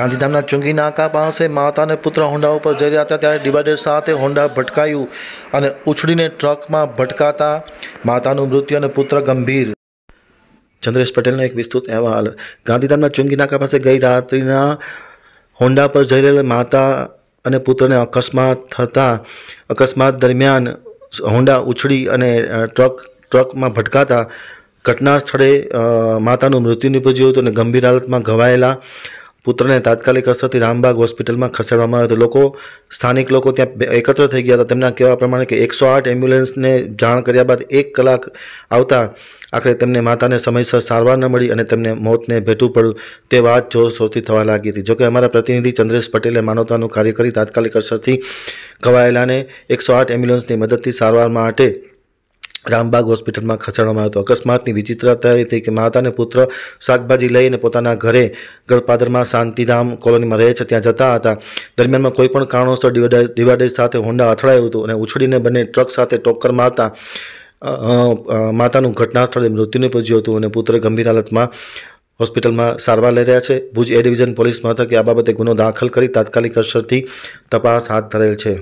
ગાંધીધામના ચુંગી નાકા પાસે માતા અને પુત્ર હોન્ડા ઉપર જઈ રહ્યા હતા ત્યારે ડિવાઈડર સાથે હોન્ડા ભટકાયું અને ઉછળીને ટ્રકમાં ભટકાતા માતાનું મૃત્યુ અને પુત્ર ગંભીર ચંદ્રેશ પટેલનો એક વિસ્તૃત અહેવાલ ગાંધીધામના ચુંગી નાકા પાસે ગઈ રાત્રિના હોન્ડા પર જઈ રહેલા માતા અને પુત્રને અકસ્માત થતા અકસ્માત દરમિયાન હોન્ડા ઉછળી અને ટ્રક ટ્રકમાં ભટકાતા ઘટના સ્થળે માતાનું મૃત્યુ નીપજ્યું હતું અને ગંભીર હાલતમાં ઘવાયેલા પુત્રને તાત્કાલિક અસરથી રામબાગ હોસ્પિટલમાં ખસેડવામાં આવ્યો હતો લોકો સ્થાનિક લોકો ત્યાં એકત્ર થઈ ગયા હતા તેમના કહેવા પ્રમાણે કે એકસો આઠ એમ્બ્યુલન્સને જાણ કર્યા બાદ એક કલાક આવતા આખરે તેમને માતાને સમયસર સારવાર ન મળી અને તેમને મોતને ભેટવું પડ્યું તે વાત જોરશોરથી થવા લાગી હતી જોકે અમારા પ્રતિનિધિ ચંદ્રેશ પટેલે માનવતાનું કાર્ય કરી તાત્કાલિક અસરથી ઘવાયેલાને એકસો આઠ એમ્બ્યુલન્સની મદદથી સારવાર માટે રામબાગ હોસ્પિટલમાં ખસેડવામાં આવ્યો હતો અકસ્માતની વિચિત્રતા એ થઈ કે માતાને પુત્ર શાકભાજી લઈને પોતાના ઘરે ગળપાદરમાં શાંતિધામ કોલોનીમાં રહે છે ત્યાં જતા હતા દરમિયાનમાં કોઈપણ પણ કારણોસર ડિવાઇડર સાથે હોન્ડા અથડાયું હતું અને ઉછળીને બંને ટ્રક સાથે ટોક્કર મારતા માતાનું ઘટના સ્થળે મૃત્યુ નિપજ્યું હતું અને પુત્ર ગંભીર હાલતમાં હોસ્પિટલમાં સારવાર લઈ રહ્યા છે ભુજ એ ડિવિઝન પોલીસ મથકે આ બાબતે ગુનો દાખલ કરી તાત્કાલિક અસરથી તપાસ હાથ ધરેલ છે